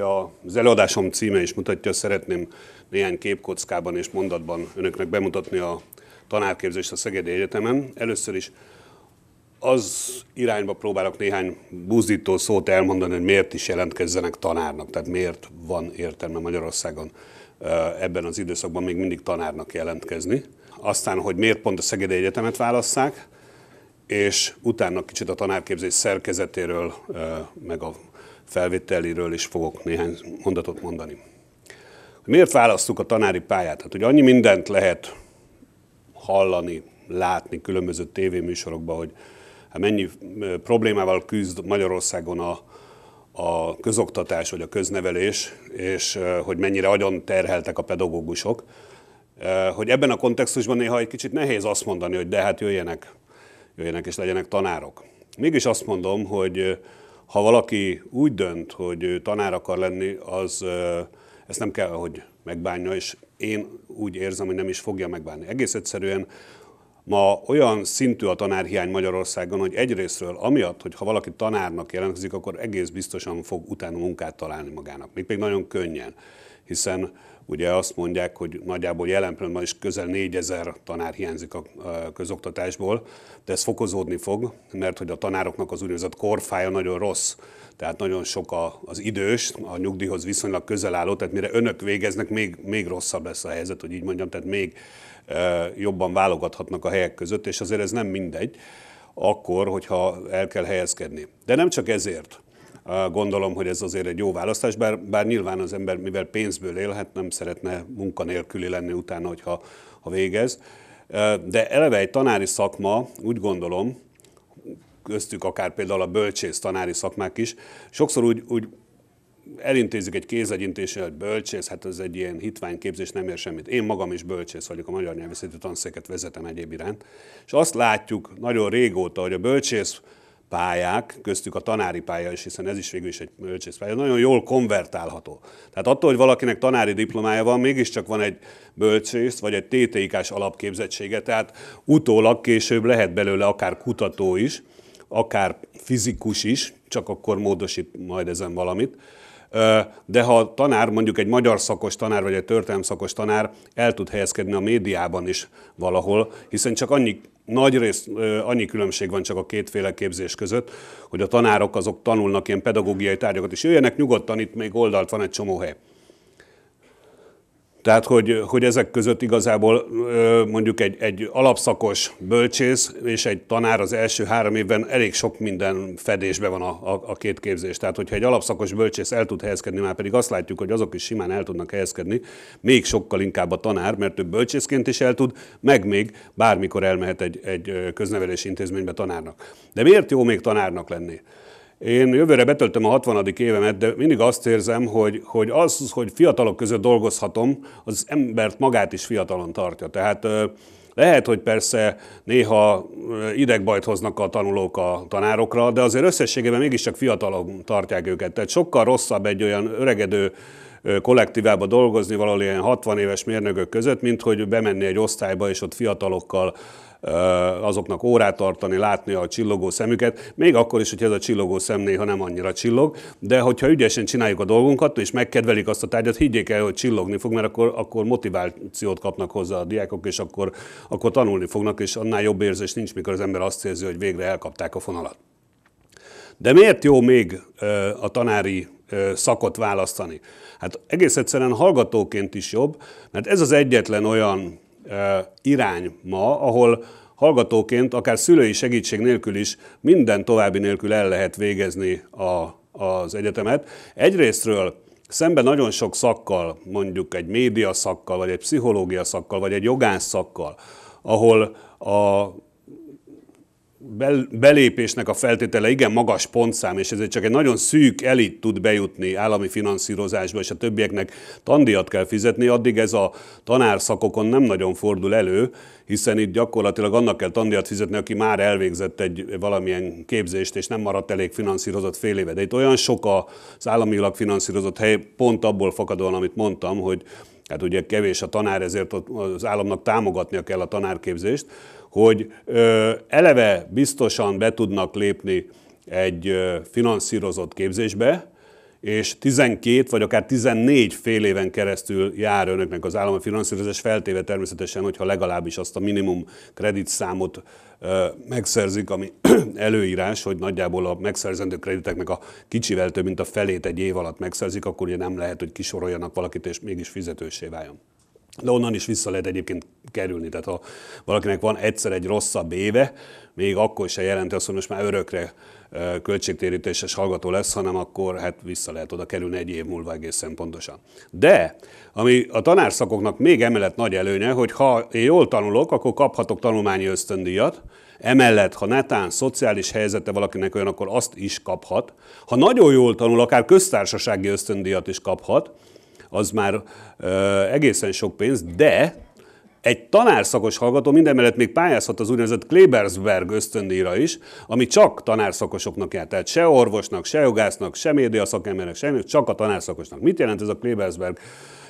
ahogy az előadásom címe is mutatja, szeretném néhány képkockában és mondatban önöknek bemutatni a tanárképzést a Szegedi Egyetemen. Először is az irányba próbálok néhány buzító szót elmondani, hogy miért is jelentkezzenek tanárnak, tehát miért van értelme Magyarországon ebben az időszakban még mindig tanárnak jelentkezni. Aztán, hogy miért pont a Szegedi Egyetemet válasszák, és utána kicsit a tanárképzés szerkezetéről, meg a felvételéről is fogok néhány mondatot mondani. Miért választjuk a tanári pályát? Hát, hogy annyi mindent lehet hallani, látni különböző tévéműsorokban, hogy hát mennyi problémával küzd Magyarországon a, a közoktatás vagy a köznevelés, és hogy mennyire agyon terheltek a pedagógusok, hogy ebben a kontextusban néha egy kicsit nehéz azt mondani, hogy de hát jöjjenek, jöjjenek és legyenek tanárok. Mégis azt mondom, hogy ha valaki úgy dönt, hogy tanár akar lenni, az ezt nem kell, hogy megbánja, és én úgy érzem, hogy nem is fogja megbánni. Egész egyszerűen Ma olyan szintű a tanárhiány Magyarországon, hogy egyrésztről amiatt, hogy ha valaki tanárnak jelentkezik, akkor egész biztosan fog utána munkát találni magának, még, még nagyon könnyen, hiszen Ugye azt mondják, hogy nagyjából jelen pillanatban is közel 4000 tanár hiányzik a közoktatásból, de ez fokozódni fog, mert hogy a tanároknak az úgynevezett korfája nagyon rossz, tehát nagyon sok az idős, a nyugdíjhoz viszonylag közel álló, tehát mire önök végeznek, még, még rosszabb lesz a helyzet, hogy így mondjam, tehát még e, jobban válogathatnak a helyek között, és azért ez nem mindegy, akkor, hogyha el kell helyezkedni. De nem csak ezért Gondolom, hogy ez azért egy jó választás, bár, bár nyilván az ember, mivel pénzből él, hát nem szeretne munkanélküli lenni utána, hogyha, ha végez. De eleve egy tanári szakma, úgy gondolom, köztük akár például a bölcsész tanári szakmák is, sokszor úgy, úgy elintézik egy kézegyintéssel, hogy bölcsész, hát ez egy ilyen hitványképzés, nem ér semmit. Én magam is bölcsész vagyok, a Magyar Nyelvészeti Tanszéket vezetem egyéb iránt. És azt látjuk nagyon régóta, hogy a bölcsész pályák, köztük a tanári pálya is, hiszen ez is végül is egy bölcsészpálya, nagyon jól konvertálható. Tehát attól, hogy valakinek tanári diplomája van, mégiscsak van egy bölcsész vagy egy ttik alapképzettsége, tehát utólag később lehet belőle akár kutató is, akár fizikus is, csak akkor módosít majd ezen valamit. De ha a tanár, mondjuk egy magyar szakos tanár, vagy egy történelmi szakos tanár el tud helyezkedni a médiában is valahol, hiszen csak annyi nagy rész annyi különbség van csak a kétféle képzés között, hogy a tanárok azok tanulnak ilyen pedagógiai tárgyakat, és jöjjenek nyugodtan, itt még oldalt van egy csomó hely. Tehát, hogy, hogy ezek között igazából mondjuk egy, egy alapszakos bölcsész és egy tanár az első három évben elég sok minden fedésbe van a, a, a két képzés. Tehát, hogyha egy alapszakos bölcsész el tud helyezkedni, már pedig azt látjuk, hogy azok is simán el tudnak helyezkedni, még sokkal inkább a tanár, mert ő bölcsészként is el tud, meg még bármikor elmehet egy, egy köznevelési intézménybe tanárnak. De miért jó még tanárnak lenni? Én jövőre betöltöm a 60. évemet, de mindig azt érzem, hogy, hogy az, hogy fiatalok között dolgozhatom, az embert magát is fiatalon tartja. Tehát lehet, hogy persze néha idegbajt hoznak a tanulók a tanárokra, de azért összességében mégiscsak fiatalon tartják őket. Tehát sokkal rosszabb egy olyan öregedő kollektívába dolgozni valahol ilyen 60 éves mérnökök között, mint hogy bemenni egy osztályba és ott fiatalokkal azoknak órát tartani, látni a csillogó szemüket, még akkor is, hogy ez a csillogó szem néha nem annyira csillog, de hogyha ügyesen csináljuk a dolgunkat, és megkedvelik azt a tárgyat, higgyék el, hogy csillogni fog, mert akkor, akkor motivációt kapnak hozzá a diákok, és akkor, akkor tanulni fognak, és annál jobb érzés nincs, mikor az ember azt érzi, hogy végre elkapták a fonalat. De miért jó még a tanári szakot választani? Hát egész egyszerűen hallgatóként is jobb, mert ez az egyetlen olyan irány ma, ahol hallgatóként, akár szülői segítség nélkül is minden további nélkül el lehet végezni a, az egyetemet. Egyrésztről szemben nagyon sok szakkal, mondjuk egy média szakkal, vagy egy pszichológia szakkal, vagy egy jogász szakkal, ahol a belépésnek a feltétele igen magas pontszám, és ezért csak egy nagyon szűk elit tud bejutni állami finanszírozásba, és a többieknek tandíjat kell fizetni, addig ez a tanárszakokon nem nagyon fordul elő, hiszen itt gyakorlatilag annak kell tandíjat fizetni, aki már elvégzett egy valamilyen képzést, és nem maradt elég finanszírozott fél éve. De itt olyan sok az államilag finanszírozott hely, pont abból fakadóan, amit mondtam, hogy hát ugye kevés a tanár, ezért az államnak támogatnia kell a tanárképzést, hogy eleve biztosan be tudnak lépni egy finanszírozott képzésbe, és 12 vagy akár 14 fél éven keresztül jár önöknek az állami finanszírozás, feltéve természetesen, hogyha legalábbis azt a minimum kreditszámot megszerzik, ami előírás, hogy nagyjából a megszerzendő krediteknek a kicsivel több, mint a felét egy év alatt megszerzik, akkor ugye nem lehet, hogy kisoroljanak valakit, és mégis fizetősé váljon de onnan is vissza lehet egyébként kerülni. Tehát ha valakinek van egyszer egy rosszabb éve, még akkor se jelenti azt, hogy most már örökre költségtérítéses hallgató lesz, hanem akkor hát vissza lehet oda kerülni egy év múlva egészen pontosan. De, ami a tanárszakoknak még emellett nagy előnye, hogy ha én jól tanulok, akkor kaphatok tanulmányi ösztöndíjat, Emellett, ha netán szociális helyzete valakinek olyan, akkor azt is kaphat. Ha nagyon jól tanul, akár köztársasági ösztöndíjat is kaphat, az már ö, egészen sok pénz, de egy tanárszakos hallgató mindemellett még pályázhat az úgynevezett Klebersberg ösztöndíjra is, ami csak tanárszakosoknak jár. Tehát se orvosnak, se jogásznak, se média szakembernek, se csak a tanárszakosnak. Mit jelent ez a Klebersberg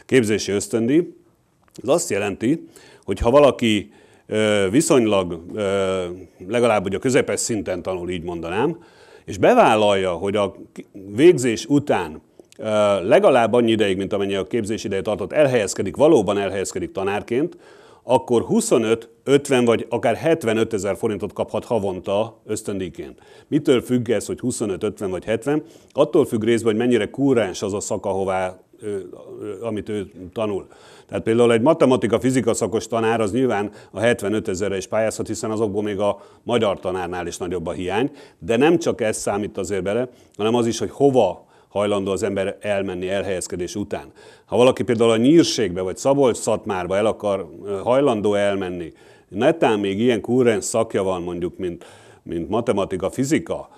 képzési ösztöndíj? Ez azt jelenti, hogy ha valaki viszonylag legalább ugye a közepes szinten tanul, így mondanám, és bevállalja, hogy a végzés után legalább annyi ideig, mint amennyi a képzés ideje tartott, elhelyezkedik, valóban elhelyezkedik tanárként, akkor 25, 50 vagy akár 75 ezer forintot kaphat havonta ösztöndíként. Mitől függ ez, hogy 25, 50 vagy 70? Attól függ részben, hogy mennyire kúráns az a szak, ahová ő, amit ő tanul. Tehát például egy matematika-fizika szakos tanár az nyilván a 75 ezerre is pályázhat, hiszen azokból még a magyar tanárnál is nagyobb a hiány, de nem csak ez számít azért bele, hanem az is, hogy hova hajlandó az ember elmenni elhelyezkedés után. Ha valaki például a Nyírségbe vagy Szabolcs-Szatmárba el akar, hajlandó elmenni, netán még ilyen kurrens szakja van mondjuk, mint, mint matematika, fizika,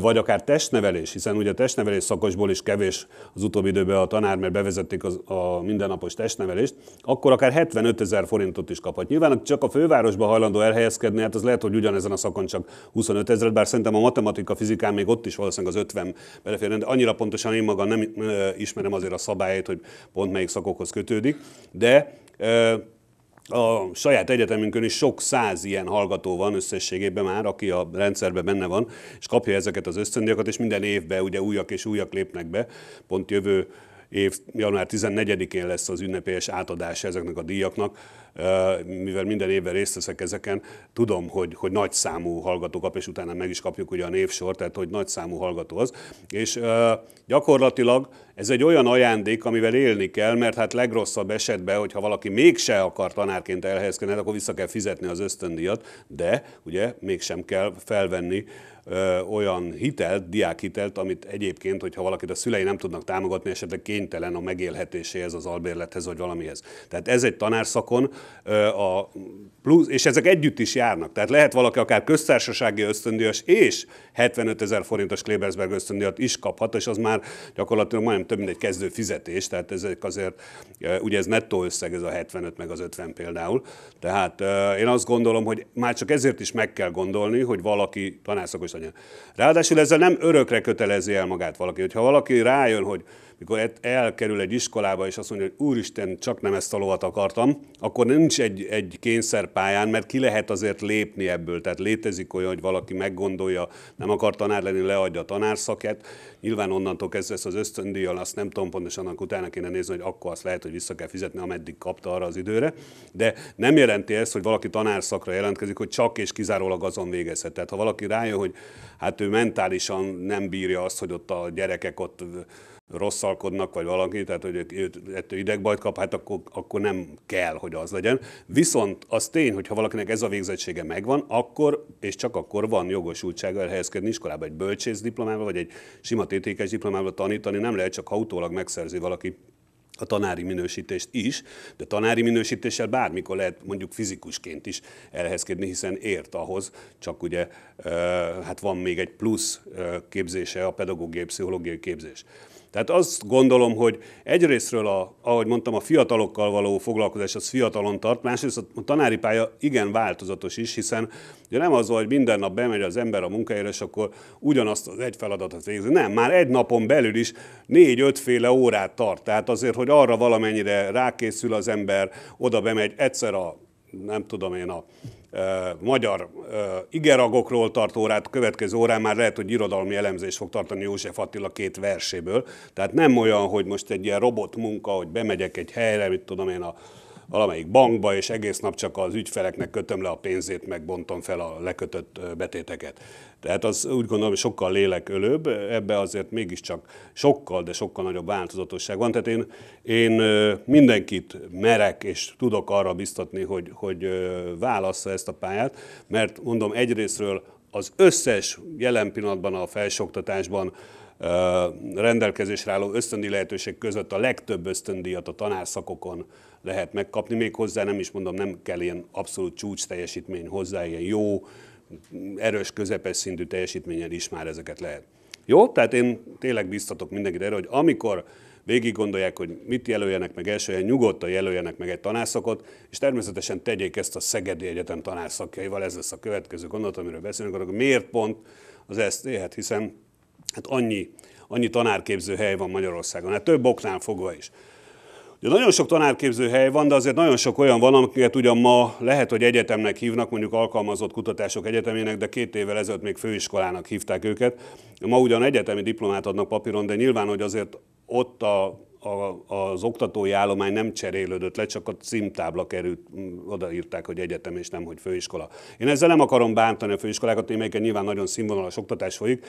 vagy akár testnevelés, hiszen ugye a testnevelés szakosból is kevés az utóbbi időben a tanár, mert bevezették az, a mindennapos testnevelést, akkor akár 75 ezer forintot is kaphat. Nyilván csak a fővárosba hajlandó elhelyezkedni, hát az lehet, hogy ugyanezen a szakon csak 25 ezer, bár szerintem a matematika, fizikán még ott is valószínűleg az 50 belefér, de annyira pontosan én magam nem ismerem azért a szabályt, hogy pont melyik szakokhoz kötődik, de a saját egyetemünkön is sok száz ilyen hallgató van összességében már, aki a rendszerben benne van, és kapja ezeket az ösztöndiakat, és minden évben ugye újak és újak lépnek be, pont jövő év január 14-én lesz az ünnepélyes átadás ezeknek a díjaknak, mivel minden évben részt veszek ezeken, tudom, hogy, hogy nagy számú hallgató kap, és utána meg is kapjuk ugye a névsor, tehát hogy nagy számú hallgató az. És gyakorlatilag ez egy olyan ajándék, amivel élni kell, mert hát legrosszabb esetben, hogyha valaki mégse akar tanárként elhelyezkedni, hát akkor vissza kell fizetni az ösztöndíjat, de ugye mégsem kell felvenni ö, olyan hitelt, diákhitelt, amit egyébként, hogyha valakit a szülei nem tudnak támogatni, esetleg kénytelen a megélhetéséhez, az albérlethez vagy valamihez. Tehát ez egy tanárszakon, ö, a plusz, és ezek együtt is járnak. Tehát lehet valaki akár köztársasági ösztöndíjas és 75 ezer forintos Klebersberg ösztöndíjat is kaphat, és az már gyakorlatilag majdnem több mint egy kezdő fizetés, tehát ezek azért, e, ugye ez nettó összeg, ez a 75 meg az 50 például. Tehát e, én azt gondolom, hogy már csak ezért is meg kell gondolni, hogy valaki tanászakos legyen. Ráadásul ezzel nem örökre kötelezi el magát valaki. Hogyha valaki rájön, hogy mikor elkerül egy iskolába, és azt mondja, hogy úristen, csak nem ezt a lovat akartam, akkor nincs egy, egy kényszerpályán, mert ki lehet azért lépni ebből. Tehát létezik olyan, hogy valaki meggondolja, nem akar tanár lenni, leadja a tanárszaket. Nyilván onnantól kezdve ezt az ösztöndíjjal, azt nem tudom pontosan, annak utána kéne nézni, hogy akkor azt lehet, hogy vissza kell fizetni, ameddig kapta arra az időre. De nem jelenti ezt, hogy valaki tanárszakra jelentkezik, hogy csak és kizárólag azon végezhet. Tehát ha valaki rájön, hogy hát ő mentálisan nem bírja azt, hogy ott a gyerekek ott rosszalkodnak, vagy valaki, tehát hogy őt, ettől idegbajt kap, hát akkor, akkor nem kell, hogy az legyen. Viszont az tény, hogy ha valakinek ez a végzettsége megvan, akkor és csak akkor van jogosultsága elhelyezkedni iskolába egy bölcsész diplomával, vagy egy sima tétékes diplomával tanítani, nem lehet csak ha utólag megszerzi valaki a tanári minősítést is, de tanári minősítéssel bármikor lehet mondjuk fizikusként is elhelyezkedni, hiszen ért ahhoz, csak ugye eh, hát van még egy plusz eh, képzése a pedagógiai, pszichológiai képzés. Tehát azt gondolom, hogy egyrésztről, a, ahogy mondtam, a fiatalokkal való foglalkozás az fiatalon tart, másrészt a tanári pálya igen változatos is, hiszen ugye nem az, hogy minden nap bemegy az ember a munkahelyre, és akkor ugyanazt az egy feladatot végzi. Nem, már egy napon belül is négy-ötféle órát tart. Tehát azért, hogy arra valamennyire rákészül az ember, oda bemegy egyszer a, nem tudom én, a magyar igeragokról tartó órát, következő órán már lehet, hogy irodalmi elemzés fog tartani József Attila két verséből. Tehát nem olyan, hogy most egy ilyen robot munka, hogy bemegyek egy helyre, mit tudom én a valamelyik bankba, és egész nap csak az ügyfeleknek kötöm le a pénzét, meg bontom fel a lekötött betéteket. Tehát az úgy gondolom, hogy sokkal lélekölőbb, ebbe azért mégiscsak sokkal, de sokkal nagyobb változatosság van. Tehát én, én mindenkit merek és tudok arra biztatni, hogy, hogy válassza ezt a pályát, mert mondom egyrésztről az összes jelen pillanatban a felsőoktatásban rendelkezésre álló ösztöndi lehetőség között a legtöbb ösztöndíjat a tanárszakokon lehet megkapni, még hozzá nem is mondom, nem kell ilyen abszolút csúcs teljesítmény hozzá, ilyen jó, erős, közepes szintű teljesítményen is már ezeket lehet. Jó, tehát én tényleg biztatok mindenkit erre, hogy amikor végig gondolják, hogy mit jelöljenek meg első helyen, nyugodtan jelöljenek meg egy tanárszakot, és természetesen tegyék ezt a Szegedi Egyetem tanárszakjaival, ez lesz a következő gondolat, amiről beszélünk, akkor miért pont az ezt éhet, hiszen Hát annyi, annyi tanárképző hely van Magyarországon, hát több oknál fogva is. Ugye nagyon sok tanárképző hely van, de azért nagyon sok olyan van, amiket ugyan ma lehet, hogy egyetemnek hívnak, mondjuk alkalmazott kutatások egyetemének, de két évvel ezelőtt még főiskolának hívták őket. Ma ugyan egyetemi diplomát adnak papíron, de nyilván, hogy azért ott a a, az oktatói állomány nem cserélődött le, csak a címtábla került, odaírták, hogy egyetem és nem, hogy főiskola. Én ezzel nem akarom bántani a főiskolákat, én nyilván nagyon színvonalas oktatás folyik,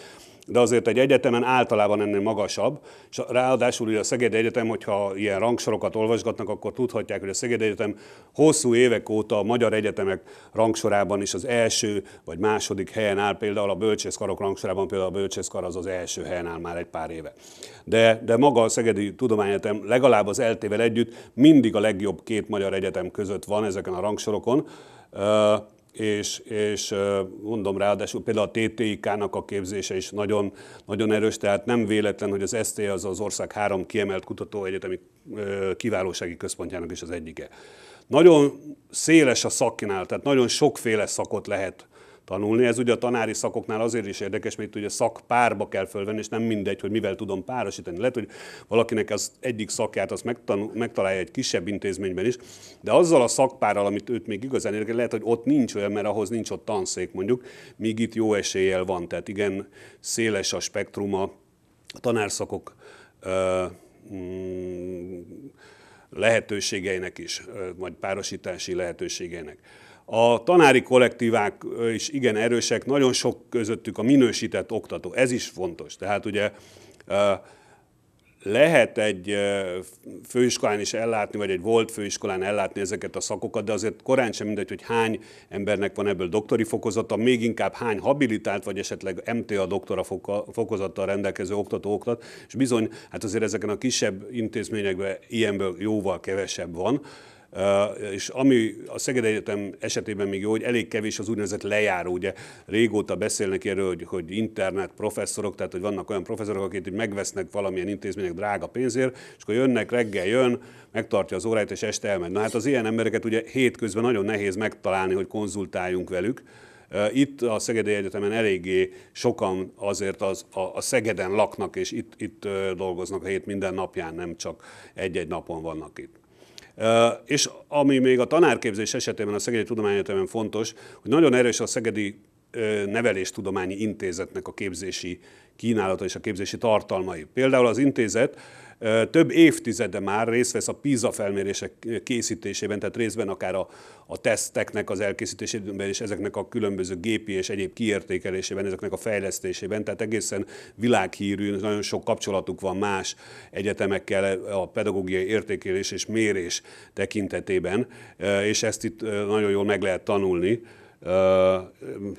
de azért egy egyetemen általában ennél magasabb, és ráadásul ugye a Szeged Egyetem, hogyha ilyen rangsorokat olvasgatnak, akkor tudhatják, hogy a Szeged Egyetem hosszú évek óta a magyar egyetemek rangsorában is az első vagy második helyen áll, például a bölcsészkarok rangsorában például a bölcsészkar az az első helyen áll már egy pár éve. De, de maga a Szegedi Tudományegyetem legalább az eltével együtt mindig a legjobb két magyar egyetem között van ezeken a rangsorokon és, és mondom ráadásul például a TTIK-nak a képzése is nagyon, nagyon erős, tehát nem véletlen, hogy az ST az az ország három kiemelt kutatóegyetemi kiválósági központjának is az egyike. Nagyon széles a szakkínálat tehát nagyon sokféle szakot lehet tanulni. Ez ugye a tanári szakoknál azért is érdekes, mert itt ugye szakpárba kell fölvenni, és nem mindegy, hogy mivel tudom párosítani. Lehet, hogy valakinek az egyik szakját azt megtanul, megtalálja egy kisebb intézményben is, de azzal a szakpárral, amit őt még igazán érdekel, lehet, hogy ott nincs olyan, mert ahhoz nincs ott tanszék mondjuk, míg itt jó eséllyel van. Tehát igen, széles a spektruma a tanárszakok ö, mm, lehetőségeinek is, vagy párosítási lehetőségeinek. A tanári kollektívák is igen erősek, nagyon sok közöttük a minősített oktató. Ez is fontos. Tehát ugye lehet egy főiskolán is ellátni, vagy egy volt főiskolán ellátni ezeket a szakokat, de azért korán sem mindegy, hogy hány embernek van ebből doktori fokozata, még inkább hány habilitált, vagy esetleg MTA doktora fokozattal rendelkező oktató oktat, és bizony, hát azért ezeken a kisebb intézményekben ilyenből jóval kevesebb van és ami a Szeged Egyetem esetében még jó, hogy elég kevés az úgynevezett lejáró. Ugye régóta beszélnek erről, hogy, hogy internet professzorok, tehát hogy vannak olyan professzorok, akik megvesznek valamilyen intézmények drága pénzért, és akkor jönnek, reggel jön, megtartja az órát, és este elmegy. Na hát az ilyen embereket ugye hétközben nagyon nehéz megtalálni, hogy konzultáljunk velük. Itt a Szegedi Egyetemen eléggé sokan azért az, a, a Szegeden laknak, és itt, itt dolgoznak a hét minden napján, nem csak egy-egy napon vannak itt. És ami még a tanárképzés esetében a Szegedi Egyetemen fontos, hogy nagyon erős a Szegedi Neveléstudományi Intézetnek a képzési kínálata és a képzési tartalmai. Például az intézet több évtizede már részt vesz a PISA felmérések készítésében, tehát részben akár a, a teszteknek az elkészítésében és ezeknek a különböző gépi és egyéb kiértékelésében, ezeknek a fejlesztésében, tehát egészen világhírű, nagyon sok kapcsolatuk van más egyetemekkel a pedagógiai értékelés és mérés tekintetében, és ezt itt nagyon jól meg lehet tanulni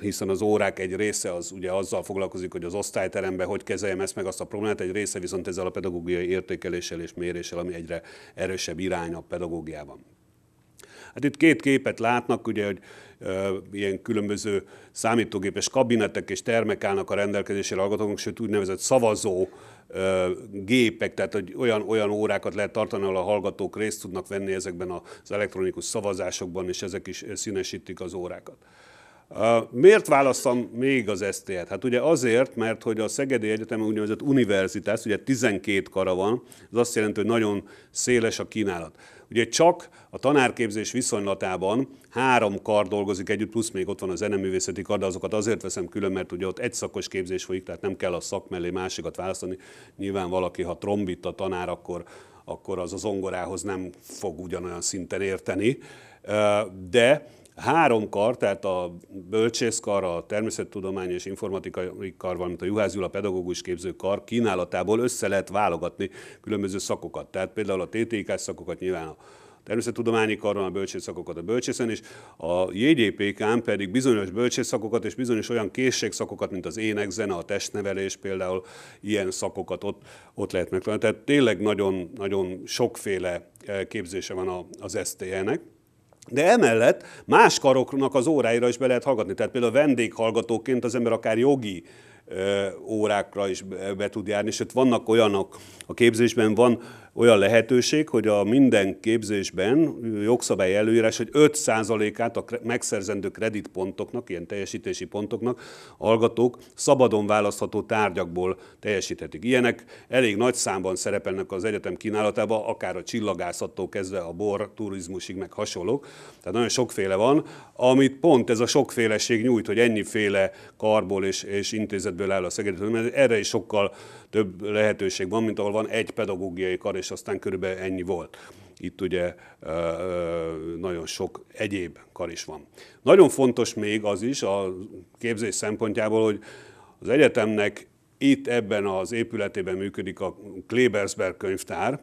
hiszen az órák egy része az ugye azzal foglalkozik, hogy az osztályteremben hogy kezeljem ezt meg azt a problémát, egy része viszont ezzel a pedagógiai értékeléssel és méréssel, ami egyre erősebb irány a pedagógiában. Hát itt két képet látnak, ugye, hogy e, ilyen különböző számítógépes kabinetek és termek állnak a rendelkezésére hallgatóknak, sőt úgynevezett szavazó e, gépek, tehát hogy olyan, olyan órákat lehet tartani, ahol a hallgatók részt tudnak venni ezekben az elektronikus szavazásokban, és ezek is színesítik az órákat. Miért választom még az ezt? t Hát ugye azért, mert hogy a Szegedi Egyetem úgynevezett univerzitás, ugye 12 kara van, ez azt jelenti, hogy nagyon széles a kínálat. Ugye csak a tanárképzés viszonylatában három kar dolgozik együtt, plusz még ott van a zeneművészeti kar, de azokat azért veszem külön, mert ugye ott egy szakos képzés folyik, tehát nem kell a szak mellé másikat választani. Nyilván valaki, ha trombit a tanár, akkor, akkor az a zongorához nem fog ugyanolyan szinten érteni, de három kar, tehát a bölcsészkar, a természettudomány és informatikai kar, valamint a Juhász Gyula pedagógus kar kínálatából össze lehet válogatni különböző szakokat. Tehát például a TTK szakokat nyilván a természettudományi karon, a bölcsészakokat a bölcsészen, és a JGPK-n pedig bizonyos bölcsészakokat és bizonyos olyan készségszakokat, mint az énekzene, a testnevelés például, ilyen szakokat ott, ott lehet megtalálni. Tehát tényleg nagyon, nagyon sokféle eh, képzése van az STL-nek. De emellett más karoknak az óráira is be lehet hallgatni. Tehát például vendéghallgatóként az ember akár jogi órákra is be tud járni, sőt vannak olyanok, a képzésben van olyan lehetőség, hogy a minden képzésben jogszabály előírás, hogy 5%-át a megszerzendő kreditpontoknak, ilyen teljesítési pontoknak hallgatók szabadon választható tárgyakból teljesíthetik. Ilyenek elég nagy számban szerepelnek az egyetem kínálatában, akár a csillagászattól kezdve a bor, turizmusig, meg hasonlók. Tehát nagyon sokféle van, amit pont ez a sokféleség nyújt, hogy ennyiféle karból és, és intézetből áll a Szegedet, mert erre is sokkal több lehetőség van, mint ahol van egy pedagógiai kar, és aztán körülbelül ennyi volt. Itt ugye nagyon sok egyéb kar is van. Nagyon fontos még az is a képzés szempontjából, hogy az egyetemnek itt ebben az épületében működik a Klebersberg könyvtár,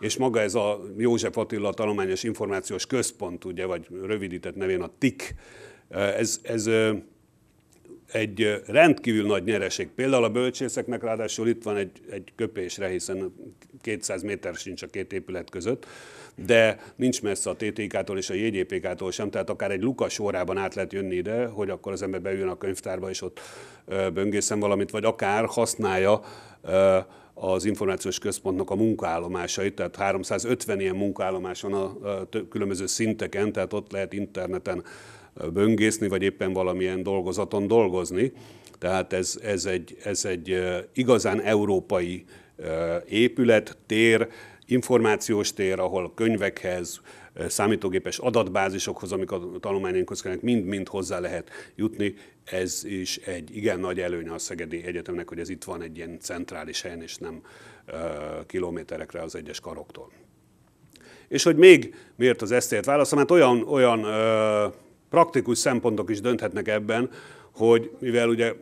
és maga ez a József Attila Talományos Információs Központ, ugye, vagy rövidített nevén a TIK, ez, ez egy rendkívül nagy nyereség. Például a bölcsészeknek ráadásul itt van egy, egy köpésre, hiszen 200 méter sincs a két épület között, de nincs messze a TTK-tól és a JGPK-tól sem, tehát akár egy Lukas órában át lehet jönni ide, hogy akkor az ember bejön a könyvtárba és ott böngészen valamit, vagy akár használja az információs központnak a munkaállomásait, tehát 350 ilyen munkaállomás van a különböző szinteken, tehát ott lehet interneten böngészni, vagy éppen valamilyen dolgozaton dolgozni. Tehát ez, ez, egy, ez egy igazán európai épület, tér, információs tér, ahol könyvekhez, számítógépes adatbázisokhoz, amik a tanulmányainkhoz kellene, mind-mind hozzá lehet jutni. Ez is egy igen nagy előnye a Szegedi Egyetemnek, hogy ez itt van egy ilyen centrális helyen, és nem kilométerekre az egyes karoktól. És hogy még miért az esztért válaszol? hát olyan, olyan ö, praktikus szempontok is dönthetnek ebben, hogy mivel ugye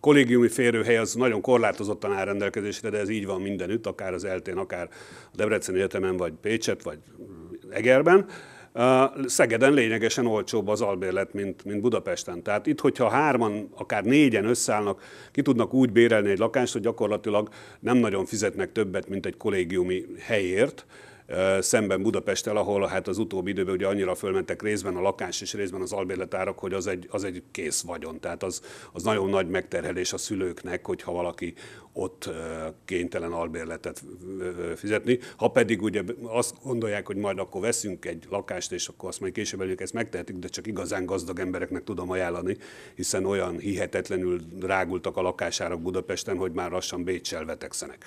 kollégiumi férőhely az nagyon korlátozottan áll rendelkezésre, de ez így van mindenütt, akár az eltén, akár a Debrecen Egyetemen, vagy Pécset, vagy Egerben. Szegeden lényegesen olcsóbb az albérlet, mint, mint Budapesten. Tehát itt, hogyha hárman, akár négyen összeállnak, ki tudnak úgy bérelni egy lakást, hogy gyakorlatilag nem nagyon fizetnek többet, mint egy kollégiumi helyért szemben Budapesttel, ahol hát az utóbbi időben ugye annyira fölmentek részben a lakás és részben az albérletárak, hogy az egy, az egy kész vagyon. Tehát az, az nagyon nagy megterhelés a szülőknek, hogyha valaki ott kénytelen albérletet fizetni. Ha pedig ugye azt gondolják, hogy majd akkor veszünk egy lakást, és akkor azt majd később elők ezt megtehetik, de csak igazán gazdag embereknek tudom ajánlani, hiszen olyan hihetetlenül drágultak a lakásárak Budapesten, hogy már lassan Bécsel vetekszenek.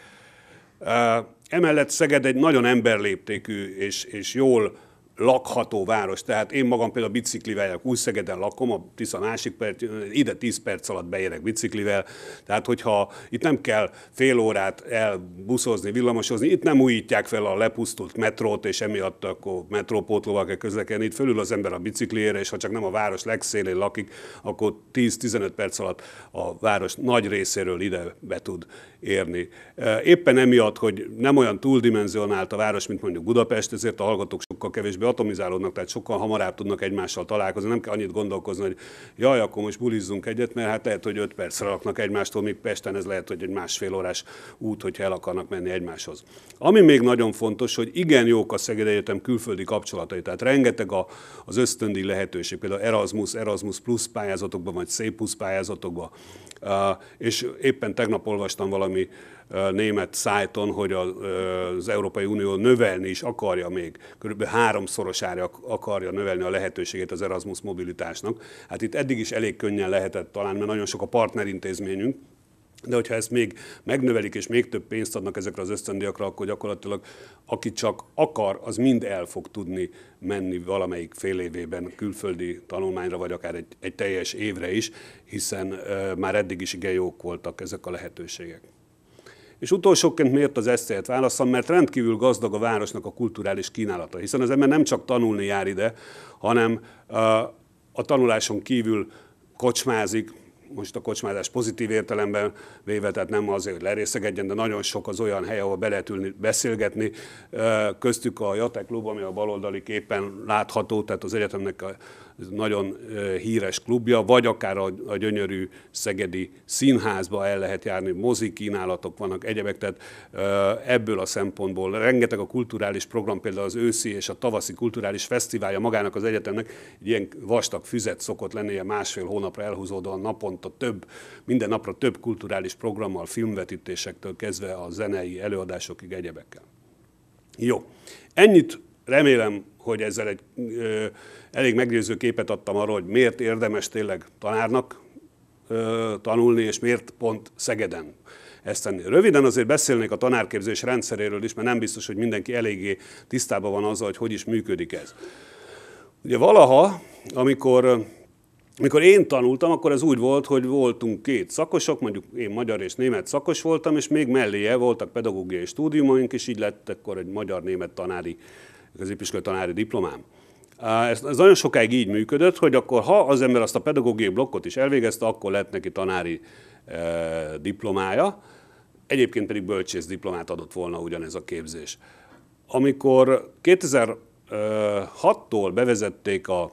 Emellett Szeged egy nagyon emberléptékű és, és jól lakható város. Tehát én magam például biciklivel, járok, új Szegeden lakom, a Tisza másik perc, ide 10 perc alatt beérek biciklivel. Tehát, hogyha itt nem kell fél órát elbuszozni, villamosozni, itt nem újítják fel a lepusztult metrót, és emiatt akkor metrópótlóval kell közlekedni. Itt fölül az ember a biciklire, és ha csak nem a város legszélén lakik, akkor 10-15 perc alatt a város nagy részéről ide be tud érni. E, éppen emiatt, hogy nem olyan túldimenzionált a város, mint mondjuk Budapest, ezért a hallgatók sokkal kevésbé kevésbé atomizálódnak, tehát sokkal hamarabb tudnak egymással találkozni. Nem kell annyit gondolkozni, hogy jaj, akkor most bulizzunk egyet, mert hát lehet, hogy 5 percre laknak egymástól, míg Pesten ez lehet, hogy egy másfél órás út, hogyha el akarnak menni egymáshoz. Ami még nagyon fontos, hogy igen jók a Szeged Egyetem külföldi kapcsolatai, tehát rengeteg a, az ösztöndi lehetőség, például Erasmus, Erasmus Plus pályázatokban, vagy C Plus pályázatokban. és éppen tegnap olvastam valami német szájton, hogy az Európai Unió növelni is akarja még, kb. háromszorosára akarja növelni a lehetőségét az Erasmus mobilitásnak. Hát itt eddig is elég könnyen lehetett talán, mert nagyon sok a partnerintézményünk, de hogyha ezt még megnövelik, és még több pénzt adnak ezekre az ösztöndiakra, akkor gyakorlatilag aki csak akar, az mind el fog tudni menni valamelyik fél évében külföldi tanulmányra, vagy akár egy, egy teljes évre is, hiszen uh, már eddig is igen jók voltak ezek a lehetőségek. És utolsóként miért az eszélyt válaszom, mert rendkívül gazdag a városnak a kulturális kínálata, hiszen az ember nem csak tanulni jár ide, hanem a tanuláson kívül kocsmázik, most a kocsmázás pozitív értelemben véve, tehát nem azért, hogy lerészegedjen, de nagyon sok az olyan hely, ahol be lehet ülni, beszélgetni. Köztük a Jate Klub, ami a baloldali képen látható, tehát az egyetemnek a nagyon híres klubja, vagy akár a gyönyörű szegedi színházba el lehet járni, mozi kínálatok vannak, egyebek, tehát ebből a szempontból rengeteg a kulturális program, például az őszi és a tavaszi kulturális fesztiválja magának az egyetemnek, egy ilyen vastag füzet szokott lenni, ilyen másfél hónapra elhúzódóan naponta több, minden napra több kulturális programmal, filmvetítésektől kezdve a zenei előadásokig egyebekkel. Jó, ennyit remélem hogy ezzel egy ö, elég meggyőző képet adtam arról, hogy miért érdemes tényleg tanárnak ö, tanulni, és miért pont Szegeden ezt tenni. Röviden azért beszélnék a tanárképzés rendszeréről is, mert nem biztos, hogy mindenki eléggé tisztában van azzal, hogy hogy is működik ez. Ugye valaha, amikor mikor én tanultam, akkor ez úgy volt, hogy voltunk két szakosok, mondjuk én magyar és német szakos voltam, és még melléje voltak pedagógiai stúdiumaink, és így lett akkor egy magyar-német tanári a középiskolai tanári diplomám. Ez, ez nagyon sokáig így működött, hogy akkor ha az ember azt a pedagógiai blokkot is elvégezte, akkor lett neki tanári e, diplomája, egyébként pedig bölcsész diplomát adott volna ugyanez a képzés. Amikor 2006-tól bevezették a,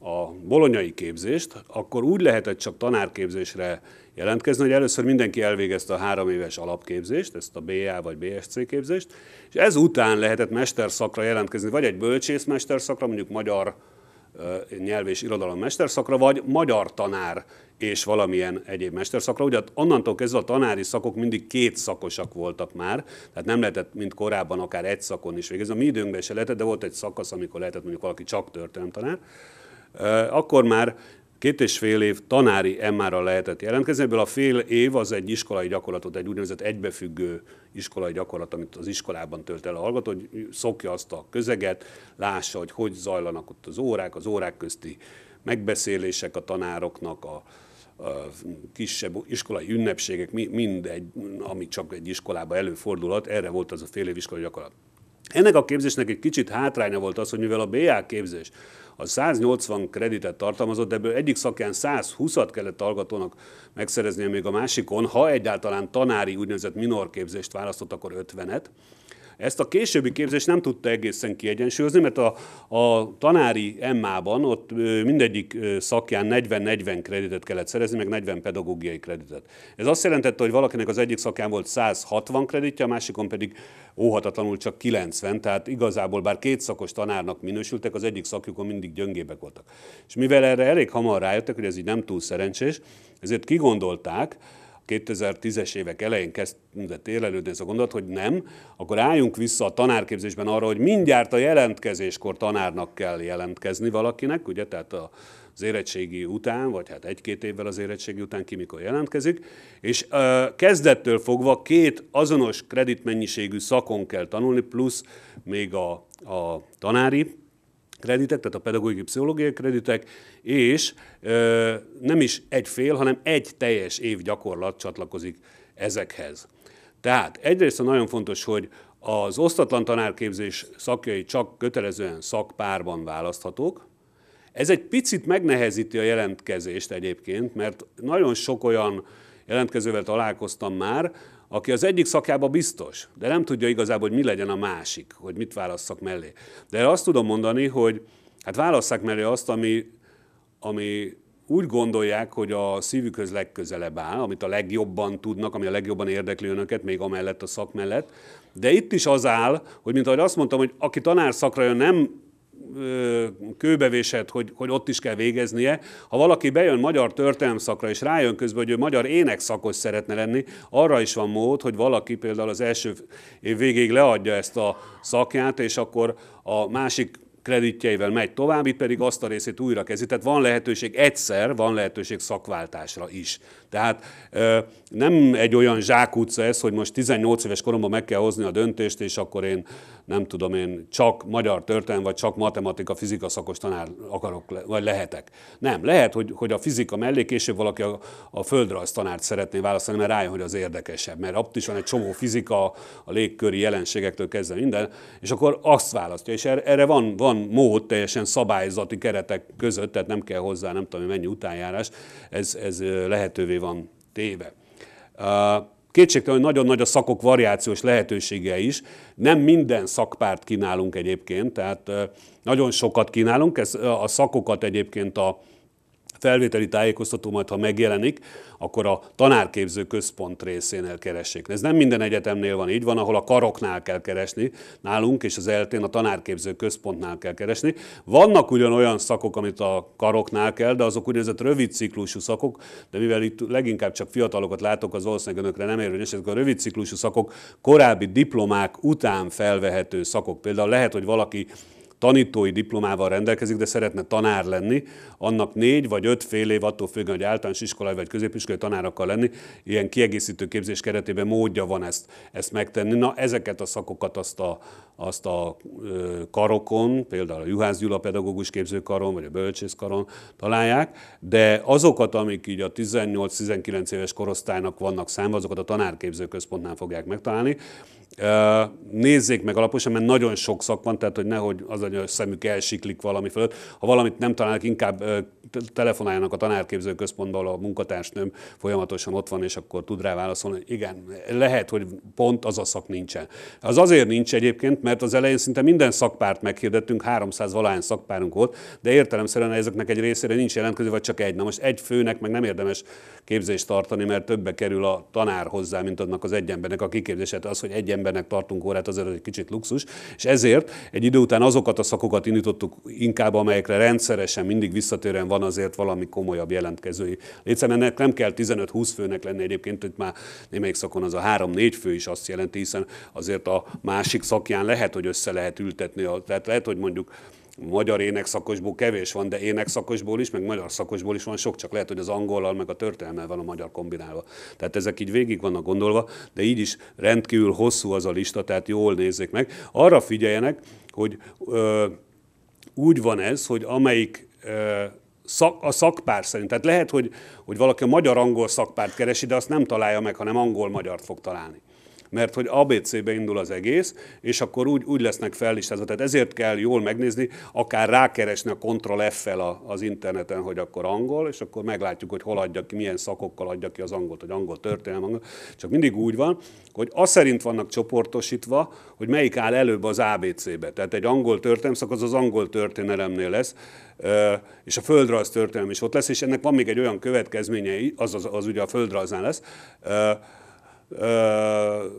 a bolonyai képzést, akkor úgy lehetett csak tanárképzésre jelentkezni, hogy először mindenki elvégezte a három éves alapképzést, ezt a BA vagy BSC képzést, és ez után lehetett mesterszakra jelentkezni, vagy egy bölcsész mesterszakra, mondjuk magyar nyelv és irodalom mesterszakra, vagy magyar tanár és valamilyen egyéb mesterszakra. Ugye onnantól kezdve a tanári szakok mindig két szakosak voltak már, tehát nem lehetett, mint korábban, akár egy szakon is végezni. A mi időnkben se lehetett, de volt egy szakasz, amikor lehetett mondjuk valaki csak tanár. Akkor már Két és fél év tanári emmára lehetett jelentkezni, ebből a fél év az egy iskolai gyakorlatot, egy úgynevezett egybefüggő iskolai gyakorlat, amit az iskolában tölt el a hallgató, hogy szokja azt a közeget, lássa, hogy hogy zajlanak ott az órák, az órák közti megbeszélések a tanároknak, a, a kisebb iskolai ünnepségek, mind egy, ami csak egy iskolában előfordulhat, erre volt az a fél év iskolai gyakorlat. Ennek a képzésnek egy kicsit hátránya volt az, hogy mivel a BA képzés a 180 kreditet tartalmazott, ebből egyik szakján 120-at kellett hallgatónak megszereznie még a másikon, ha egyáltalán tanári úgynevezett minorképzést választott, akkor 50-et. Ezt a későbbi képzés nem tudta egészen kiegyensúlyozni, mert a, a tanári MA-ban ott mindegyik szakján 40-40 kreditet kellett szerezni, meg 40 pedagógiai kreditet. Ez azt jelentette, hogy valakinek az egyik szakján volt 160 kreditje, a másikon pedig óhatatlanul csak 90, tehát igazából bár két szakos tanárnak minősültek, az egyik szakjukon mindig gyöngébek voltak. És mivel erre elég hamar rájöttek, hogy ez így nem túl szerencsés, ezért kigondolták, 2010-es évek elején kezdett élelődni ez a gondolat, hogy nem, akkor álljunk vissza a tanárképzésben arra, hogy mindjárt a jelentkezéskor tanárnak kell jelentkezni valakinek, ugye, tehát a, az érettségi után, vagy hát egy-két évvel az érettségi után ki mikor jelentkezik, és ö, kezdettől fogva két azonos kreditmennyiségű szakon kell tanulni, plusz még a, a tanári kreditek, tehát a pedagógiai pszichológiai kreditek, és ö, nem is egy fél, hanem egy teljes év gyakorlat csatlakozik ezekhez. Tehát egyrészt nagyon fontos, hogy az osztatlan tanárképzés szakjai csak kötelezően szakpárban választhatók. Ez egy picit megnehezíti a jelentkezést egyébként, mert nagyon sok olyan jelentkezővel találkoztam már, aki az egyik szakába biztos, de nem tudja igazából, hogy mi legyen a másik, hogy mit válasszak mellé. De azt tudom mondani, hogy hát válasszák mellé azt, ami, ami úgy gondolják, hogy a szívükhöz legközelebb áll, amit a legjobban tudnak, ami a legjobban érdekli önöket, még amellett a szak mellett. De itt is az áll, hogy mint ahogy azt mondtam, hogy aki tanár szakra jön, nem kőbevésett, hogy, hogy ott is kell végeznie. Ha valaki bejön magyar történelmszakra, és rájön közben, hogy ő magyar szakos szeretne lenni, arra is van mód, hogy valaki például az első év végéig leadja ezt a szakját, és akkor a másik kreditjeivel megy tovább, itt pedig azt a részét újra kezdi. Tehát van lehetőség egyszer, van lehetőség szakváltásra is. Tehát nem egy olyan zsákutca ez, hogy most 18 éves koromban meg kell hozni a döntést, és akkor én nem tudom én csak magyar történelem, vagy csak matematika, fizika szakos tanár akarok, vagy lehetek. Nem, lehet, hogy, hogy a fizika mellé később valaki a, a földrajz tanárt szeretné választani, mert rájön, hogy az érdekesebb, mert ott is van egy csomó fizika, a légköri jelenségektől kezdve minden, és akkor azt választja, és er-, erre van, van mód teljesen szabályzati keretek között, tehát nem kell hozzá nem tudom mennyi utánjárás, ez, ez lehetővé van téve. Kétségtelen, hogy nagyon nagy a szakok variációs lehetősége is. Nem minden szakpárt kínálunk egyébként, tehát nagyon sokat kínálunk. Ez a szakokat egyébként a, felvételi tájékoztató majd, ha megjelenik, akkor a tanárképző központ részén keressék. Ez nem minden egyetemnél van így, van, ahol a karoknál kell keresni, nálunk és az eltén a tanárképző központnál kell keresni. Vannak ugyan olyan szakok, amit a karoknál kell, de azok úgynevezett rövid ciklusú szakok, de mivel itt leginkább csak fiatalokat látok, az ország önökre nem érvényes, ezek a rövid ciklusú szakok korábbi diplomák után felvehető szakok. Például lehet, hogy valaki tanítói diplomával rendelkezik, de szeretne tanár lenni, annak négy vagy öt fél év, attól függően, hogy általános iskolai vagy középiskolai tanár akar lenni, ilyen kiegészítő képzés keretében módja van ezt, ezt megtenni. Na, ezeket a szakokat azt a, azt a karokon, például a Juhász Gyula pedagógus képzőkaron, vagy a bölcsészkaron találják, de azokat, amik így a 18-19 éves korosztálynak vannak számva, azokat a tanárképzőközpontnál fogják megtalálni. Nézzék meg alaposan, mert nagyon sok szak van, tehát hogy nehogy az a hogy a szemük elsiklik valami fölött. Ha valamit nem találnak, inkább telefonáljanak a tanárképző központból, a munkatársnőm folyamatosan ott van, és akkor tud rá válaszolni, igen, lehet, hogy pont az a szak nincsen. Az azért nincs egyébként, mert az elején szinte minden szakpárt meghirdettünk, 300 valány szakpárunk volt, de értelemszerűen ezeknek egy részére nincs jelentkező, vagy csak egy. Na most egy főnek meg nem érdemes képzést tartani, mert többe kerül a tanár hozzá, mint annak az egy embernek a kiképzése. Hát az, hogy egy embernek tartunk órát, azért egy kicsit luxus, és ezért egy idő után azokat a a szakokat indítottuk inkább, amelyekre rendszeresen, mindig visszatérően van azért valami komolyabb jelentkezői létszám. Ennek nem kell 15-20 főnek lenni egyébként, hogy már némelyik szakon az a 3-4 fő is azt jelenti, hiszen azért a másik szakján lehet, hogy össze lehet ültetni. Tehát lehet, hogy mondjuk magyar énekszakosból kevés van, de énekszakosból is, meg magyar szakosból is van sok, csak lehet, hogy az angolal, meg a történelmel van a magyar kombinálva. Tehát ezek így végig vannak gondolva, de így is rendkívül hosszú az a lista, tehát jól nézzék meg. Arra figyeljenek, hogy ö, úgy van ez, hogy amelyik ö, szak, a szakpár szerint. Tehát lehet, hogy, hogy valaki a magyar-angol szakpárt keresi, de azt nem találja meg, hanem angol-magyart fog találni mert hogy ABC-be indul az egész, és akkor úgy, úgy lesznek fellistázva. Tehát ezért kell jól megnézni, akár rákeresni a Ctrl F-fel az interneten, hogy akkor angol, és akkor meglátjuk, hogy hol adja ki, milyen szakokkal adja ki az angolt, hogy angol történelem, angol. Csak mindig úgy van, hogy az szerint vannak csoportosítva, hogy melyik áll előbb az ABC-be. Tehát egy angol történelem szak az az angol történelemnél lesz, és a földrajz történelem is ott lesz, és ennek van még egy olyan következménye, az, az, az ugye a földrajznál lesz,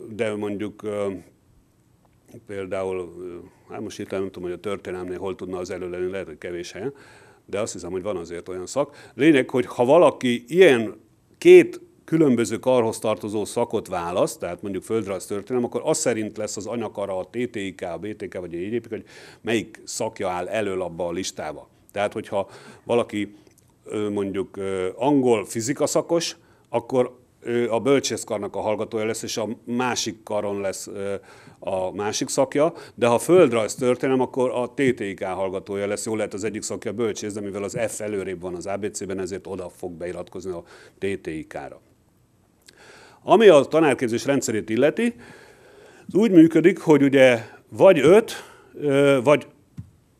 de mondjuk például, hát most itt nem tudom, hogy a történelmnél hol tudna az elő lenni, lehet, hogy kevés helyen, de azt hiszem, hogy van azért olyan szak. Lényeg, hogy ha valaki ilyen két különböző karhoz tartozó szakot választ, tehát mondjuk földrajz történelem, akkor az szerint lesz az anyakara a TTIK, a BTK vagy egy egyébként, hogy melyik szakja áll elől abba a listába. Tehát, hogyha valaki mondjuk angol fizika szakos, akkor ő a bölcsészkarnak a hallgatója lesz, és a másik karon lesz a másik szakja, de ha földrajz történelem, akkor a TTIK hallgatója lesz, jól lehet az egyik szakja bölcsész, de mivel az F előrébb van az ABC-ben, ezért oda fog beiratkozni a TTIK-ra. Ami a tanárképzés rendszerét illeti, az úgy működik, hogy ugye vagy 5, vagy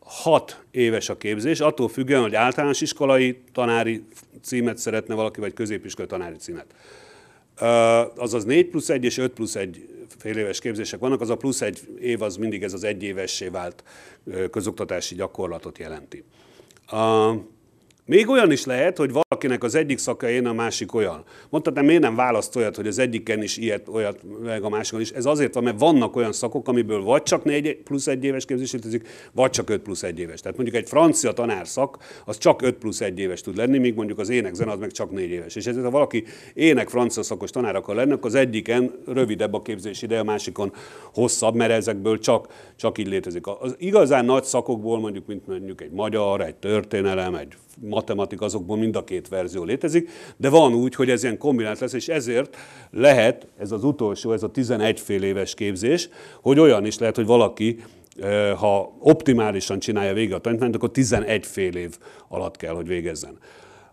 6 éves a képzés, attól függően, hogy általános iskolai tanári címet szeretne valaki, vagy középiskolai tanári címet azaz 4 plusz 1 és 5 plusz 1 fél éves képzések vannak, az a plusz egy év az mindig ez az egy évessé vált közoktatási gyakorlatot jelenti. Még olyan is lehet, hogy valakinek az egyik szaka én, a másik olyan. Mondhatnám, miért nem választ olyat, hogy az egyiken is ilyet, olyat, meg a másikon is. Ez azért van, mert vannak olyan szakok, amiből vagy csak 4 plusz 1 éves képzés létezik, vagy csak 5 plusz 1 éves. Tehát mondjuk egy francia tanárszak, az csak 5 plusz 1 éves tud lenni, míg mondjuk az ének zene az meg csak 4 éves. És ezért, ha valaki ének francia szakos tanár akar lenni, akkor az egyiken rövidebb a képzés ide a másikon hosszabb, mert ezekből csak, csak így létezik. Az igazán nagy szakokból mondjuk, mint mondjuk egy magyar, egy történelem, egy matematika azokból mind a két verzió létezik, de van úgy, hogy ez ilyen kombinált lesz, és ezért lehet, ez az utolsó, ez a 11 fél éves képzés, hogy olyan is lehet, hogy valaki eh, ha optimálisan csinálja végig a tanítványt, akkor 11 fél év alatt kell, hogy végezzen.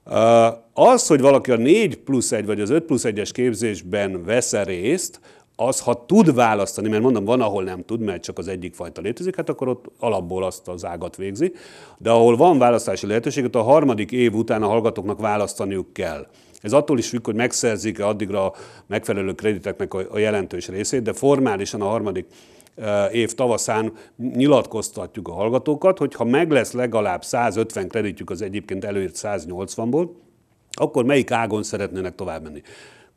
Eh, az, hogy valaki a 4 plusz 1 vagy az 5 plusz 1-es képzésben vesz részt, az, ha tud választani, mert mondom, van, ahol nem tud, mert csak az egyik fajta létezik, hát akkor ott alapból azt az ágat végzi. De ahol van választási lehetőség, ott a harmadik év után a hallgatóknak választaniuk kell. Ez attól is függ, hogy megszerzik -e addigra a megfelelő krediteknek a jelentős részét, de formálisan a harmadik eh, év tavaszán nyilatkoztatjuk a hallgatókat, hogy ha meg lesz legalább 150 kreditjük az egyébként előírt 180-ból, akkor melyik ágon szeretnének tovább menni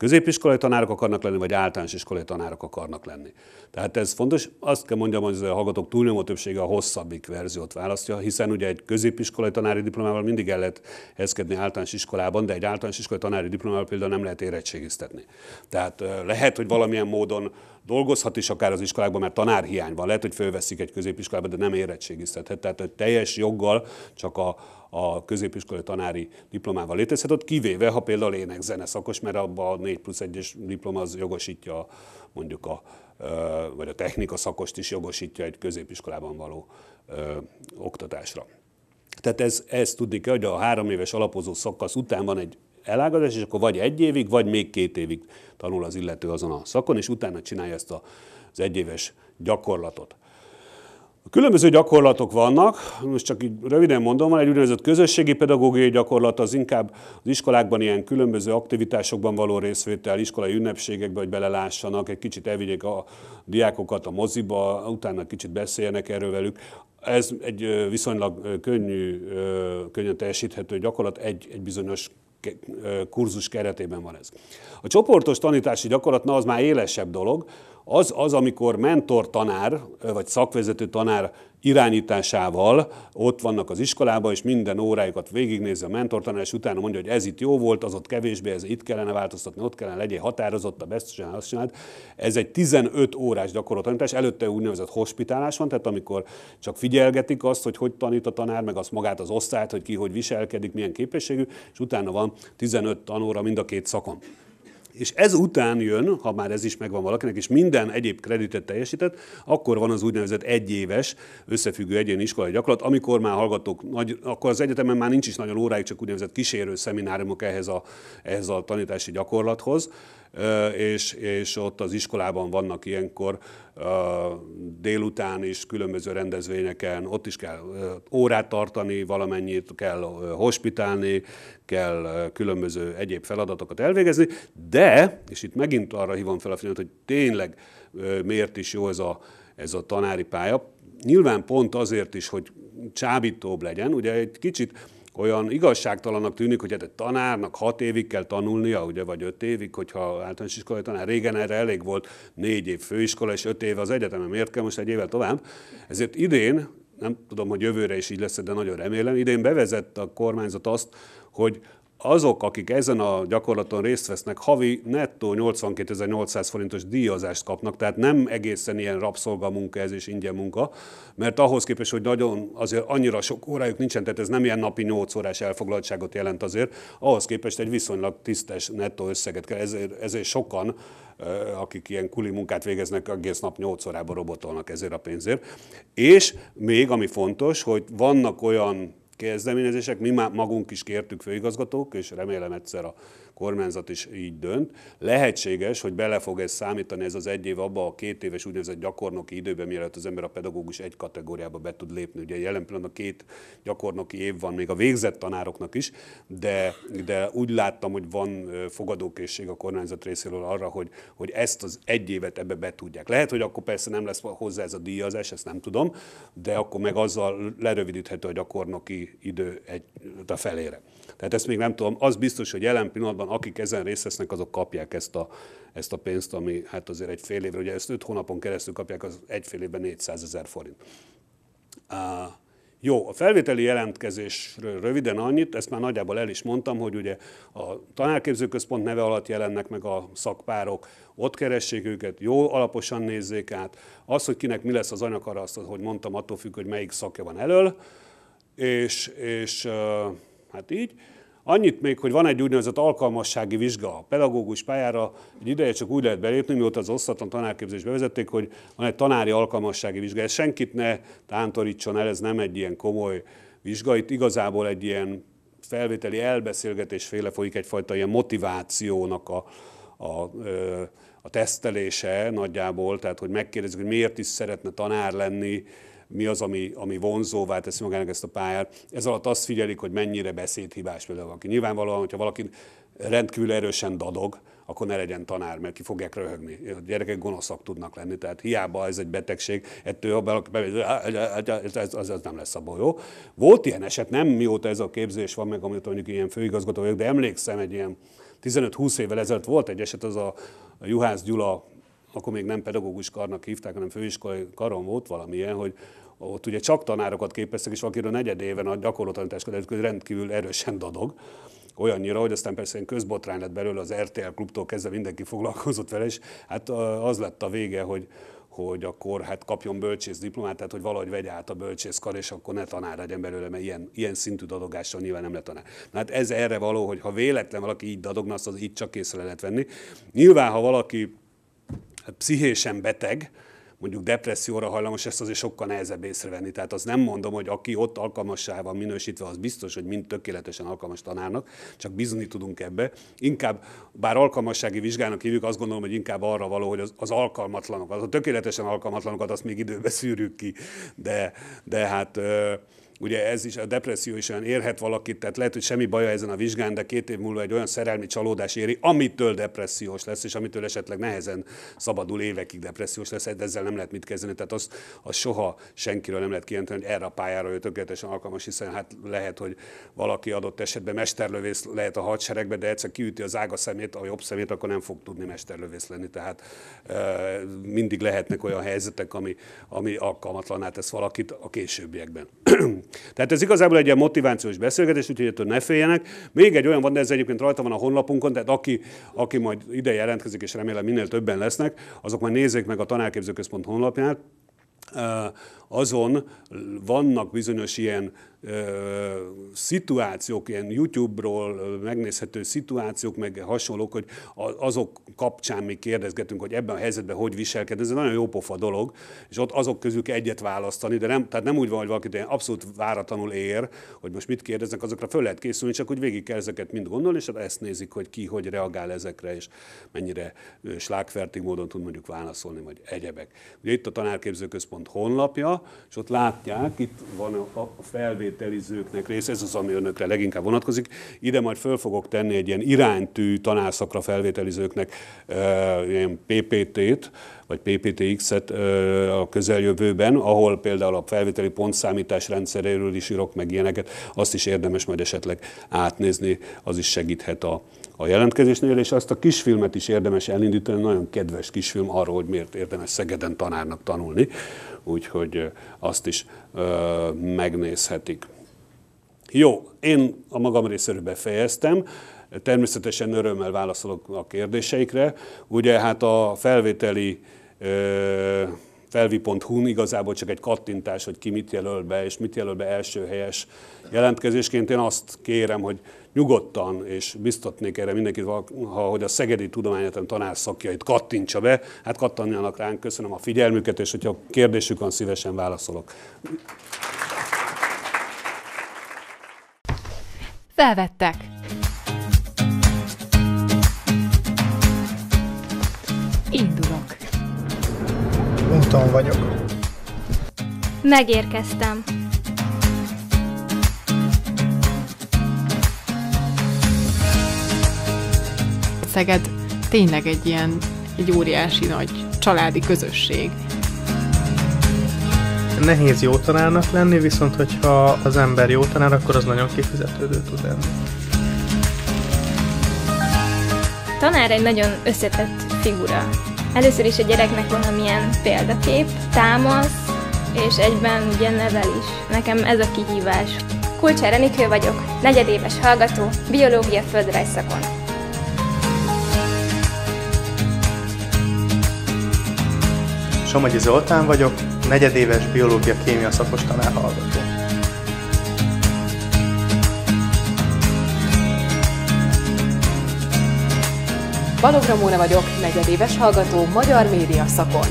középiskolai tanárok akarnak lenni, vagy általános iskolai tanárok akarnak lenni. Tehát ez fontos. Azt kell mondjam, hogy a hallgatók túlnyomó többsége a hosszabbik verziót választja, hiszen ugye egy középiskolai tanári diplomával mindig el lehet helyezkedni általános iskolában, de egy általános iskolai tanári diplomával például nem lehet érettségiztetni. Tehát lehet, hogy valamilyen módon dolgozhat is akár az iskolákban, mert tanárhiány van. Lehet, hogy fölveszik egy középiskolába, de nem érettségiztethet. Tehát egy teljes joggal csak a, a középiskolai tanári diplomával létezhet, ott kivéve, ha például ének szakos, mert abban a 4 plusz 1-es diploma az jogosítja mondjuk a vagy a technika szakost is jogosítja egy középiskolában való ö, oktatásra. Tehát ez, ez tudni kell, hogy a három éves alapozó szakasz után van egy elágazás, és akkor vagy egy évig, vagy még két évig tanul az illető azon a szakon, és utána csinálja ezt az egyéves gyakorlatot. A különböző gyakorlatok vannak, most csak így röviden mondom, van egy úgynevezett közösségi pedagógiai gyakorlat, az inkább az iskolákban ilyen különböző aktivitásokban való részvétel, iskolai ünnepségekbe, hogy belelássanak, egy kicsit elvigyék a diákokat a moziba, utána kicsit beszéljenek erről velük. Ez egy viszonylag könnyű, könnyen teljesíthető gyakorlat egy, egy bizonyos kurzus keretében van ez. A csoportos tanítási gyakorlat, na az már élesebb dolog, az az, amikor mentor tanár, vagy szakvezető tanár irányításával ott vannak az iskolában, és minden órájukat végignézi a mentortanás, utána mondja, hogy ez itt jó volt, az ott kevésbé, ez itt kellene változtatni, ott kellene legyen határozott, a ezt csinál, azt csináld. Ez egy 15 órás gyakorlatanítás, tanítás, előtte úgynevezett hospitálás van, tehát amikor csak figyelgetik azt, hogy hogy tanít a tanár, meg azt magát az osztályt, hogy ki hogy viselkedik, milyen képességű, és utána van 15 tanóra mind a két szakon és ez után jön, ha már ez is megvan valakinek, és minden egyéb kreditet teljesített, akkor van az úgynevezett egyéves összefüggő egyéni iskolai gyakorlat, amikor már hallgatók, nagy, akkor az egyetemen már nincs is nagyon óráig, csak úgynevezett kísérő szemináriumok ehhez a, ehhez a tanítási gyakorlathoz, és, és ott az iskolában vannak ilyenkor délután is különböző rendezvényeken, ott is kell órát tartani, valamennyit kell hospitálni, kell különböző egyéb feladatokat elvégezni, de, és itt megint arra hívom fel a figyelmet, hogy tényleg miért is jó ez a, ez a tanári pálya, nyilván pont azért is, hogy csábítóbb legyen. Ugye egy kicsit olyan igazságtalannak tűnik, hogy hát egy tanárnak hat évig kell tanulnia, ugye, vagy öt évig, hogyha általános iskolai tanár. Régen erre elég volt négy év főiskola és öt év az egyetemen. Miért kell most egy évvel tovább? Ezért idén, nem tudom, hogy jövőre is így lesz, de nagyon remélem, idén bevezett a kormányzat azt, hogy azok, akik ezen a gyakorlaton részt vesznek, havi nettó 82.800 forintos díjazást kapnak, tehát nem egészen ilyen rabszolgamunka ez és ingyen munka, mert ahhoz képest, hogy nagyon azért annyira sok órájuk nincsen, tehát ez nem ilyen napi 8 órás elfoglaltságot jelent azért, ahhoz képest egy viszonylag tisztes nettó összeget kell, ezért, ezért sokan akik ilyen kuli munkát végeznek, egész nap 8 órában robotolnak ezért a pénzért. És még ami fontos, hogy vannak olyan kezdeményezések. Mi már magunk is kértük főigazgatók, és remélem egyszer a kormányzat is így dönt. Lehetséges, hogy bele fog ez számítani ez az egy év abba a két éves úgynevezett gyakornoki időben, mielőtt az ember a pedagógus egy kategóriába be tud lépni. Ugye jelen pillanatban két gyakornoki év van még a végzett tanároknak is, de, de úgy láttam, hogy van fogadókészség a kormányzat részéről arra, hogy, hogy ezt az egy évet ebbe be tudják. Lehet, hogy akkor persze nem lesz hozzá ez a díjazás, ezt nem tudom, de akkor meg azzal lerövidíthető a gyakornoki idő egy, a felére. Tehát ezt még nem tudom. Az biztos, hogy jelen pillanatban akik ezen részt vesznek, azok kapják ezt a, ezt a pénzt, ami hát azért egy fél évre, ugye ezt öt hónapon keresztül kapják, az egy fél évben 400 ezer forint. Uh, jó, a felvételi jelentkezésről röviden annyit, ezt már nagyjából el is mondtam, hogy ugye a tanárképzőközpont neve alatt jelennek meg a szakpárok, ott keressék őket, jó alaposan nézzék át. Az, hogy kinek mi lesz az anyag, azt, hogy mondtam, attól függ, hogy melyik szakja van elől, és, és uh, Hát így. Annyit még, hogy van egy úgynevezett alkalmassági vizsga. A pedagógus pályára egy ideje csak úgy lehet belépni, mióta az osztatlan tanárképzésbe vezették, hogy van egy tanári alkalmassági vizsga. Ez senkit ne tántorítson el, ez nem egy ilyen komoly vizsga. Itt igazából egy ilyen felvételi elbeszélgetésféle folyik egyfajta ilyen motivációnak a, a, a tesztelése nagyjából, tehát hogy megkérdezik, hogy miért is szeretne tanár lenni, mi az, ami, ami vonzóvá teszi magának ezt a pályát. Ez alatt azt figyelik, hogy mennyire beszédhibás például valaki. Nyilvánvalóan, hogyha valaki rendkívül erősen dadog, akkor ne legyen tanár, mert ki fogják röhögni. A gyerekek gonoszak tudnak lenni, tehát hiába ez egy betegség, ettől ez, az ez nem lesz a jó. Volt ilyen eset, nem mióta ez a képzés van, meg amit mondjuk ilyen főigazgató vagyok, de emlékszem egy ilyen 15-20 évvel ezelőtt volt egy eset, az a, a Juhász Gyula akkor még nem pedagógus karnak hívták, hanem főiskolai karon volt valamilyen, hogy ott ugye csak tanárokat képeztek, és valakiről negyed éven a gyakorlatanítás között rendkívül erősen dadog. Olyannyira, hogy aztán persze egy közbotrány lett belőle, az RTL klubtól kezdve mindenki foglalkozott vele, és hát az lett a vége, hogy, hogy akkor hát kapjon bölcsész diplomát, tehát hogy valahogy vegye át a bölcsészkar, és akkor ne tanár legyen belőle, mert ilyen, ilyen szintű dadogással nyilván nem lehet tanár. Na hát ez erre való, hogy ha véletlen valaki így dadogna, azt az így csak észre lehet venni. Nyilván, ha valaki hát, pszichésen beteg, mondjuk depresszióra hajlamos, ezt azért sokkal nehezebb észrevenni. Tehát azt nem mondom, hogy aki ott alkalmassá van minősítve, az biztos, hogy mind tökéletesen alkalmas tanárnak, csak bizony tudunk ebbe. Inkább, bár alkalmassági vizsgának hívjuk, azt gondolom, hogy inkább arra való, hogy az, az alkalmatlanok, az a tökéletesen alkalmatlanokat azt még időbe szűrjük ki, de, de hát ugye ez is, a depresszió is olyan érhet valakit, tehát lehet, hogy semmi baja ezen a vizsgán, de két év múlva egy olyan szerelmi csalódás éri, amitől depressziós lesz, és amitől esetleg nehezen szabadul évekig depressziós lesz, de hát ezzel nem lehet mit kezdeni. Tehát azt, az soha senkiről nem lehet kijelenteni, hogy erre a pályára ő tökéletesen alkalmas, hiszen hát lehet, hogy valaki adott esetben mesterlövész lehet a hadseregbe, de egyszer kiüti az ága szemét, a jobb szemét, akkor nem fog tudni mesterlövész lenni. Tehát mindig lehetnek olyan helyzetek, ami, ami alkalmatlaná tesz valakit a későbbiekben. Tehát ez igazából egy ilyen motivációs beszélgetés, úgyhogy ettől ne féljenek. Még egy olyan van, de ez egyébként rajta van a honlapunkon, tehát aki, aki majd ide jelentkezik, és remélem minél többen lesznek, azok majd nézzék meg a Tanárképzőközpont honlapját, azon vannak bizonyos ilyen szituációk, ilyen YouTube-ról megnézhető szituációk, meg hasonlók, hogy azok kapcsán mi kérdezgetünk, hogy ebben a helyzetben hogy viselked, Ez egy nagyon jó pofa dolog, és ott azok közül egyet választani, de nem, tehát nem úgy van, hogy valaki ilyen abszolút váratlanul ér, hogy most mit kérdeznek, azokra föl lehet készülni, csak úgy végig kell ezeket mind gondolni, és hát ezt nézik, hogy ki hogy reagál ezekre, és mennyire slágfertig módon tud mondjuk válaszolni, vagy egyebek. Ugye itt a Tanárképzőközpont honlapja, és ott látják, itt van a felvétel feltételizőknek rész, ez az, ami önökre leginkább vonatkozik. Ide majd föl fogok tenni egy ilyen iránytű tanárszakra felvételizőknek ilyen PPT-t, vagy PPTX-et a közeljövőben, ahol például a felvételi pontszámítás rendszeréről is írok meg ilyeneket, azt is érdemes majd esetleg átnézni, az is segíthet a, a jelentkezésnél, és azt a kisfilmet is érdemes elindítani, nagyon kedves kisfilm arról, hogy miért érdemes Szegeden tanárnak tanulni, úgyhogy azt is megnézhetik. Jó, én a magam részéről befejeztem. Természetesen örömmel válaszolok a kérdéseikre. Ugye hát a felvételi felvihu igazából csak egy kattintás, hogy ki mit jelöl be, és mit jelöl be első helyes jelentkezésként. Én azt kérem, hogy nyugodtan, és biztatnék erre mindenkit, ha, hogy a Szegedi Tudományetem tanár szakjait kattintsa be, hát kattanjanak ránk, köszönöm a figyelmüket, és hogyha kérdésük van, szívesen válaszolok. Felvettek. Indulok. Úton vagyok. Megérkeztem. Szeged tényleg egy ilyen, egy óriási nagy családi közösség. Nehéz jó tanárnak lenni, viszont hogyha az ember jó tanár, akkor az nagyon kifizetődő tud lenni. Tanár egy nagyon összetett figura. Először is a gyereknek amilyen példakép, támasz, és egyben ugye nevel is. Nekem ez a kihívás. Kulcsára Enikő vagyok, negyedéves hallgató, biológia földrajz szakon. Somogyi izé Zoltán vagyok, negyedéves biológia-kémia szakos tanárhallgató. Balog Ramóna vagyok, negyedéves hallgató magyar média szakon.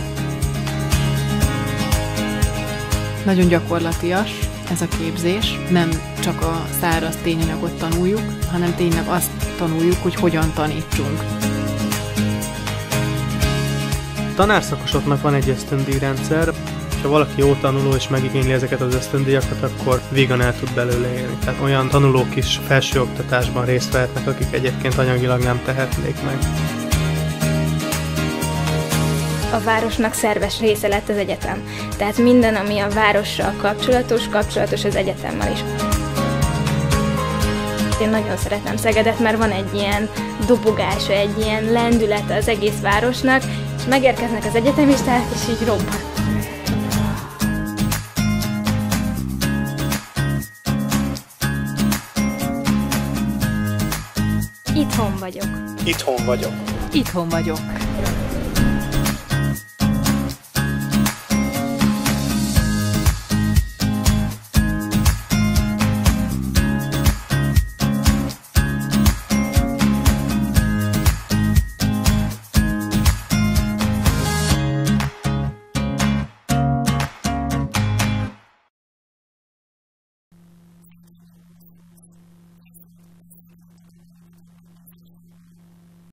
Nagyon gyakorlatias ez a képzés, nem csak a száraz tényanyagot tanuljuk, hanem tényleg azt tanuljuk, hogy hogyan tanítsunk. Tanárszakosoknak van egy ösztöndíjrendszer, és ha valaki jó tanuló és megigényli ezeket az ösztöndíjakat, akkor vígan el tud belőle élni. Tehát olyan tanulók is felsőoktatásban részt vehetnek, akik egyébként anyagilag nem tehetnék meg. A városnak szerves része lett az egyetem. Tehát minden, ami a várossal kapcsolatos, kapcsolatos az egyetemmel is. Én nagyon szeretem Szegedet, mert van egy ilyen dobogása, egy ilyen lendülete az egész városnak, és megérkeznek az egyetemisták, és így robban. Itthon vagyok. Itthon vagyok. Itthon vagyok.